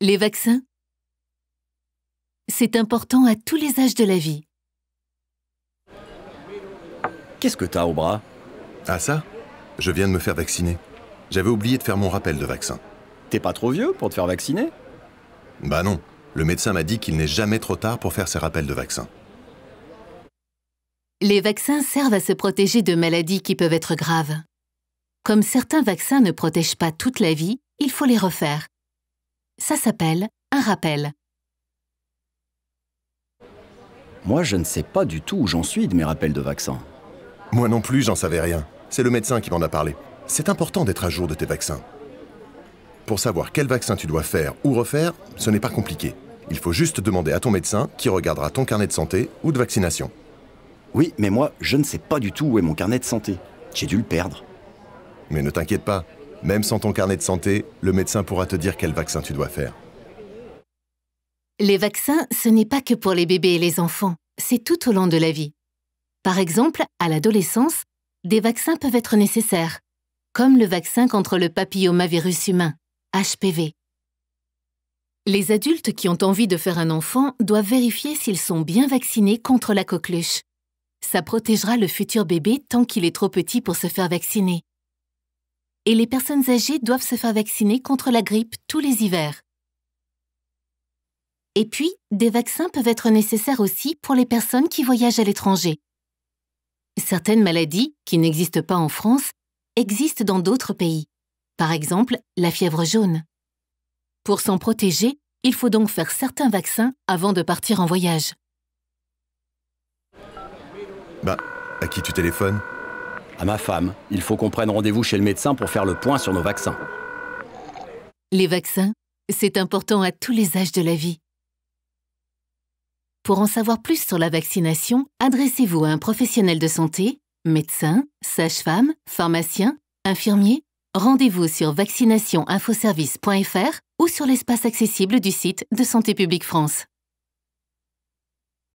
Les vaccins C'est important à tous les âges de la vie. Qu'est-ce que t'as au bras Ah ça Je viens de me faire vacciner. J'avais oublié de faire mon rappel de vaccin. T'es pas trop vieux pour te faire vacciner Bah non. Le médecin m'a dit qu'il n'est jamais trop tard pour faire ses rappels de vaccin. Les vaccins servent à se protéger de maladies qui peuvent être graves. Comme certains vaccins ne protègent pas toute la vie, il faut les refaire, ça s'appelle un rappel. Moi, je ne sais pas du tout où j'en suis de mes rappels de vaccins. Moi non plus, j'en savais rien. C'est le médecin qui m'en a parlé. C'est important d'être à jour de tes vaccins. Pour savoir quel vaccin tu dois faire ou refaire, ce n'est pas compliqué. Il faut juste demander à ton médecin qui regardera ton carnet de santé ou de vaccination. Oui, mais moi, je ne sais pas du tout où est mon carnet de santé. J'ai dû le perdre. Mais ne t'inquiète pas, même sans ton carnet de santé, le médecin pourra te dire quel vaccin tu dois faire. Les vaccins, ce n'est pas que pour les bébés et les enfants, c'est tout au long de la vie. Par exemple, à l'adolescence, des vaccins peuvent être nécessaires, comme le vaccin contre le papillomavirus humain, HPV. Les adultes qui ont envie de faire un enfant doivent vérifier s'ils sont bien vaccinés contre la coqueluche. Ça protégera le futur bébé tant qu'il est trop petit pour se faire vacciner et les personnes âgées doivent se faire vacciner contre la grippe tous les hivers. Et puis, des vaccins peuvent être nécessaires aussi pour les personnes qui voyagent à l'étranger. Certaines maladies, qui n'existent pas en France, existent dans d'autres pays, par exemple la fièvre jaune. Pour s'en protéger, il faut donc faire certains vaccins avant de partir en voyage. Bah, à qui tu téléphones à ma femme, il faut qu'on prenne rendez-vous chez le médecin pour faire le point sur nos vaccins. Les vaccins, c'est important à tous les âges de la vie. Pour en savoir plus sur la vaccination, adressez-vous à un professionnel de santé, médecin, sage-femme, pharmacien, infirmier. Rendez-vous sur vaccinationinfoservice.fr ou sur l'espace accessible du site de Santé publique France.